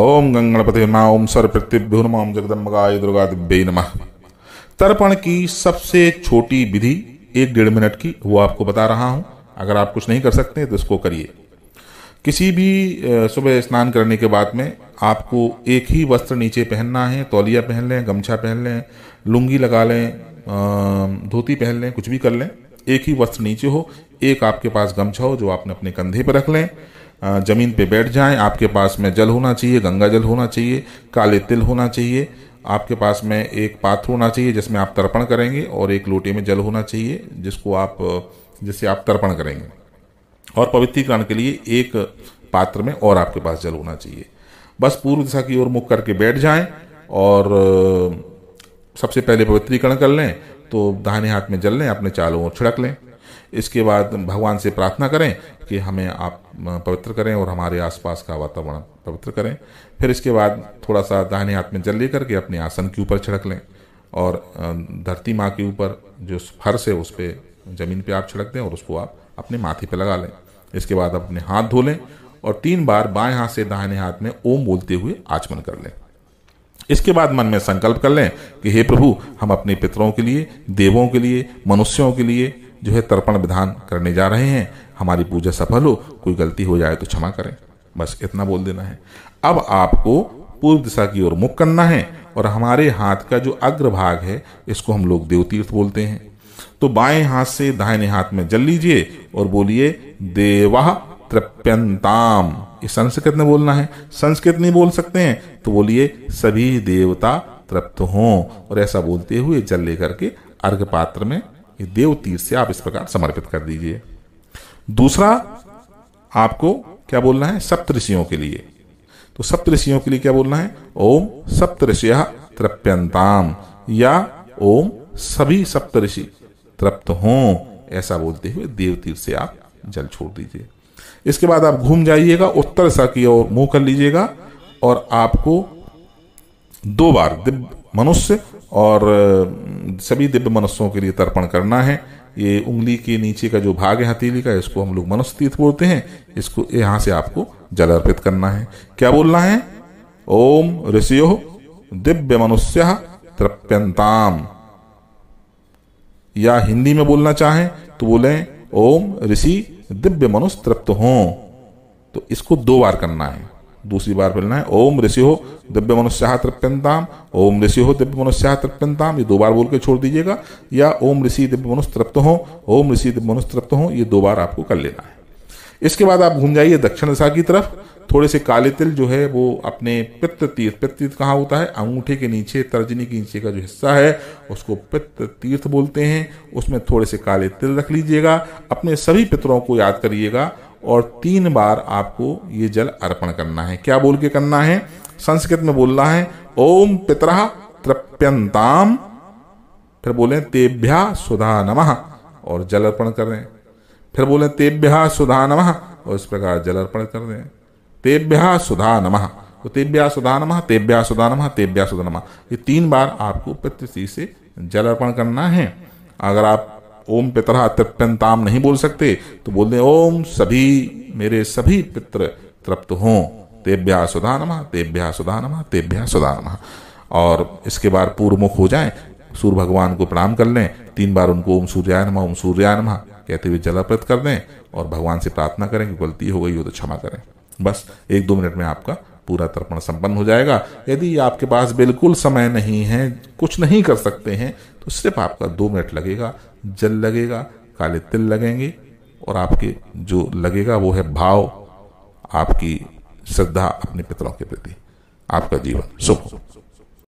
ओम गंगणपति ओम sir प्रत्यभ्यो नम जगदम्बगाय दुर्गा दिव्य नम तर्पण की सबसे छोटी विधि एक डेढ़ मिनट की वो आपको बता रहा हूँ अगर आप कुछ नहीं कर सकते तो इसको करिए किसी भी सुबह स्नान करने के बाद में आपको एक ही वस्त्र नीचे पहनना है तौलिया पहन लें गमछा पहन लें लुंगी लगा लें धोती पहन लें कुछ भी कर लें एक ही वस्त्र नीचे हो एक आपके पास गमछा हो जो आपने अपने कंधे पर रख लें ज़मीन पे बैठ जाएं आपके पास में जल होना चाहिए गंगा जल होना चाहिए काले तिल होना चाहिए आपके पास में एक पात्र होना चाहिए जिसमें आप तर्पण करेंगे और एक लोटे में जल होना चाहिए जिसको आप जिससे आप तर्पण करेंगे और पवित्रीकरण के लिए एक पात्र में और आपके पास जल होना चाहिए बस पूर्व दिशा की ओर मुख करके बैठ जाएं और सबसे पहले पवित्रीकरण कर लें तो दाहिने हाथ में जल लें अपने चालों और छिड़क लें इसके बाद भगवान से प्रार्थना करें कि हमें आप पवित्र करें और हमारे आसपास का वातावरण पवित्र करें फिर इसके बाद थोड़ा सा दाहिने हाथ में जल लेकर के अपने आसन के ऊपर छिड़क लें और धरती माँ के ऊपर जो फर्श है उस पर ज़मीन पर आप छिड़क दें और उसको आप अपने माथे पर लगा लें इसके बाद अपने हाथ धो लें और तीन बार बाएं हाथ से दाहिने हाथ में ओम बोलते हुए आचमन कर लें इसके बाद मन में संकल्प कर लें कि हे प्रभु हम अपने पितरों के लिए देवों के लिए मनुष्यों के लिए जो है तर्पण विधान करने जा रहे हैं हमारी पूजा सफल हो कोई गलती हो जाए तो क्षमा करें बस इतना बोल देना है अब आपको पूर्व दिशा की ओर मुख करना है और हमारे हाथ का जो अग्रभाग है इसको हम लोग देवतीर्थ बोलते हैं तो बाएं हाथ से दाहिने हाथ में जल लीजिए और बोलिए देवा तृप्यंताम ये संस्कृत में बोलना है संस्कृत नहीं बोल सकते हैं तो बोलिए सभी देवता तृप्त हों और ऐसा बोलते हुए जल लेकर के अर्घ पात्र में ये देव तीर से आप इस प्रकार समर्पित कर दीजिए दूसरा आपको क्या बोलना है सप्तषियों के लिए तो सप्तषियों के लिए क्या बोलना है ओम सप्तऋषि तृप्यंताम या ओम सभी सप्तषि तृप्त हो ऐसा बोलते हुए देव तीर से आप जल छोड़ दीजिए इसके बाद आप घूम जाइएगा उत्तर सा की ओर मुंह कर लीजिएगा और आपको दो बार दिव्य मनुष्य और सभी दिव्य मनस्सों के लिए तर्पण करना है ये उंगली के नीचे का जो भाग है हथेली का इसको हम लोग मनस्तीर्थ बोलते हैं इसको यहां से आपको जल अर्पित करना है क्या बोलना है ओम ऋषियो दिव्य मनुष्य तृप्यंताम या हिंदी में बोलना चाहें तो बोले ओम ऋषि दिव्य मनुष्य तृप्त हो तो इसको दो बार करना है दूसरी बार बोलना है ओम ऋषि हो दिव्य मनुष्य तृप्यंताम ओम ऋषि हो दिव्य मनुष्य तृप्यंताम ये दो बार बोल के छोड़ दीजिएगा या ओम ऋषि दिव्य मनुष्य तृप्त हो ओम ऋषि दिव्य मनुष्य तृप्त हो ये दो बार आपको कर लेना है इसके बाद आप घूम जाइए दक्षिण दिशा की तरफ थोड़े से काले तिल जो है वो अपने पित्त तीर्थ पित्त तीर्थ कहाँ होता है अंगूठे के नीचे तर्जनी के नीचे का जो हिस्सा है उसको पित्त तीर्थ बोलते हैं उसमें थोड़े से काले तिल रख लीजिएगा अपने सभी पितरों को याद करिएगा और तीन बार आपको ये जल अर्पण करना है क्या बोल के करना है संस्कृत में बोलना है ओम पितरा तृप्यंताम फिर बोले तेभ्या सुधा नम और जल अर्पण कर दें फिर बोले तेभ्या सुधा नम और इस प्रकार जल अर्पण कर दें तेभ्या सुधा नम तो तेभ्या सुधा नम तेभ्या सुधा नम तेभ्या सुधा नम ये तीन बार आपको पृथ्वी से जल अर्पण करना है अगर आप ओम पितरा तृप्यंताम नहीं बोल सकते तो बोल ओम सभी मेरे सभी पित्र तृप्त हों तेभ्या सुधा नमा तेभ्या सुधा नमा तेभ्या सुधा नमा और इसके बाद पूर्व मुख हो जाए सूर्य भगवान को प्रणाम कर लें तीन बार उनको ओम सूर्याय नमा ओम सूर्याय नमा कहते हुए जलापृत कर दें और भगवान से प्रार्थना करें कि गलती हो गई हो तो क्षमा करें बस एक दो मिनट में आपका पूरा तर्पण संपन्न हो जाएगा यदि आपके पास बिल्कुल समय नहीं है कुछ नहीं कर सकते हैं तो सिर्फ आपका दो मिनट लगेगा जल लगेगा काले तिल लगेंगे और आपके जो लगेगा वो है भाव आपकी श्रद्धा अपने पितरों के प्रति आपका जीवन शुभ